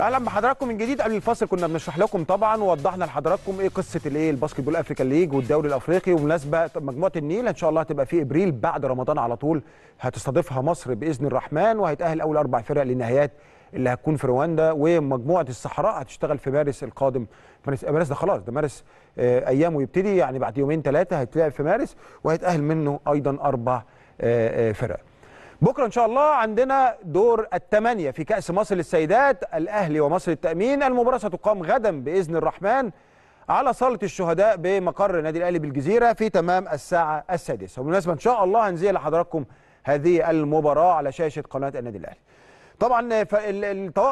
اهلا بحضراتكم من جديد قبل الفاصل كنا بنشرح لكم طبعا ووضحنا لحضراتكم ايه قصه الايه الباسكت بول افريكان ليج والدوري الافريقي ومناسبه مجموعه النيل ان شاء الله هتبقى في ابريل بعد رمضان على طول هتستضيفها مصر باذن الرحمن وهيتاهل اول اربع فرق للنهائيات اللي هتكون في رواندا ومجموعه الصحراء هتشتغل في مارس القادم مارس مارس ده خلاص ده مارس آه، ايامه يبتدي يعني بعد يومين ثلاثه هيتلعب في مارس وهيتاهل منه ايضا اربع آه، آه، فرق بكره ان شاء الله عندنا دور الثمانيه في كاس مصر للسيدات الاهلي ومصر التامين المباراه ستقام غدا باذن الرحمن على صاله الشهداء بمقر النادي الاهلي بالجزيره في تمام الساعه السادسه وبالمناسبه ان شاء الله هنزيل لحضراتكم هذه المباراه على شاشه قناه النادي الاهلي طبعا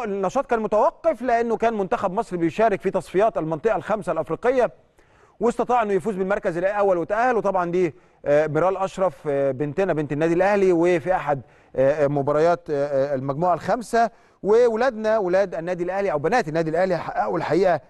النشاط كان متوقف لانه كان منتخب مصر بيشارك في تصفيات المنطقه الخامسه الافريقيه واستطاع انه يفوز بالمركز الاول وتاهل وطبعا دي آه، ميرال اشرف آه، بنتنا بنت النادي الاهلي وفي احد آه، مباريات المجموعه الخامسه وولادنا ولاد النادي الاهلي او بنات النادي الاهلي حققوا الحقيقه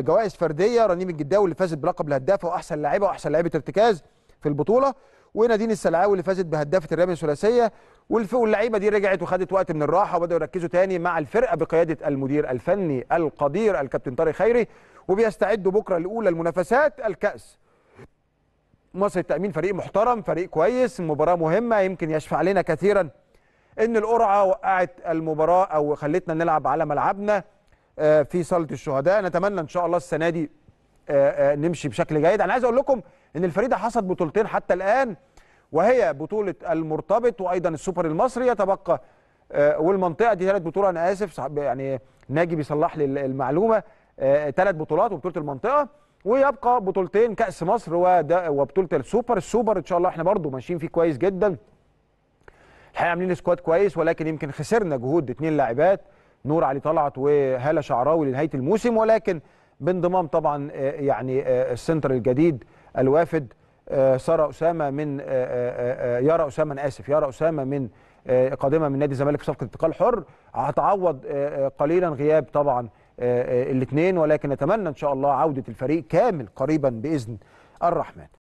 جوائز فرديه رنيم الجداوي اللي فازت بلقب الهدافه واحسن لاعبه واحسن لاعبه ارتكاز في البطوله ونادين السلعاوي اللي فازت بهدافه الرمي الثلاثيه واللعيبه دي رجعت وخدت وقت من الراحه وبداوا يركزوا تاني مع الفرقه بقياده المدير الفني القدير الكابتن طارق خيري وبيستعدوا بكره لاولى المنافسات الكاس مصر التامين فريق محترم فريق كويس مباراه مهمه يمكن يشفع لنا كثيرا ان القرعه وقعت المباراه او خلتنا نلعب على ملعبنا آه، في صاله الشهداء نتمنى ان شاء الله السنه دي آه، آه، نمشي بشكل جيد انا عايز اقول لكم ان الفريق ده حصد بطولتين حتى الان وهي بطوله المرتبط وايضا السوبر المصري يتبقى والمنطقه دي ثلاث بطوله انا اسف يعني ناجي بيصلح لي المعلومه ثلاث آه، بطولات وبطوله المنطقه ويبقى بطولتين كاس مصر وبطوله السوبر السوبر ان شاء الله احنا برضو ماشيين فيه كويس جدا الحقيقه عاملين سكواد كويس ولكن يمكن خسرنا جهود اثنين لاعبات نور علي طلعت وهاله شعراوي لنهايه الموسم ولكن بانضمام طبعا آه، يعني آه، السنتر الجديد الوافد ساره اسامه من يارا اسامه انا اسف يارا اسامه من قادمه من نادي الزمالك في صفقه انتقال حر هتعوض قليلا غياب طبعا آه، آه، الاثنين ولكن نتمنى ان شاء الله عوده الفريق كامل قريبا باذن الرحمن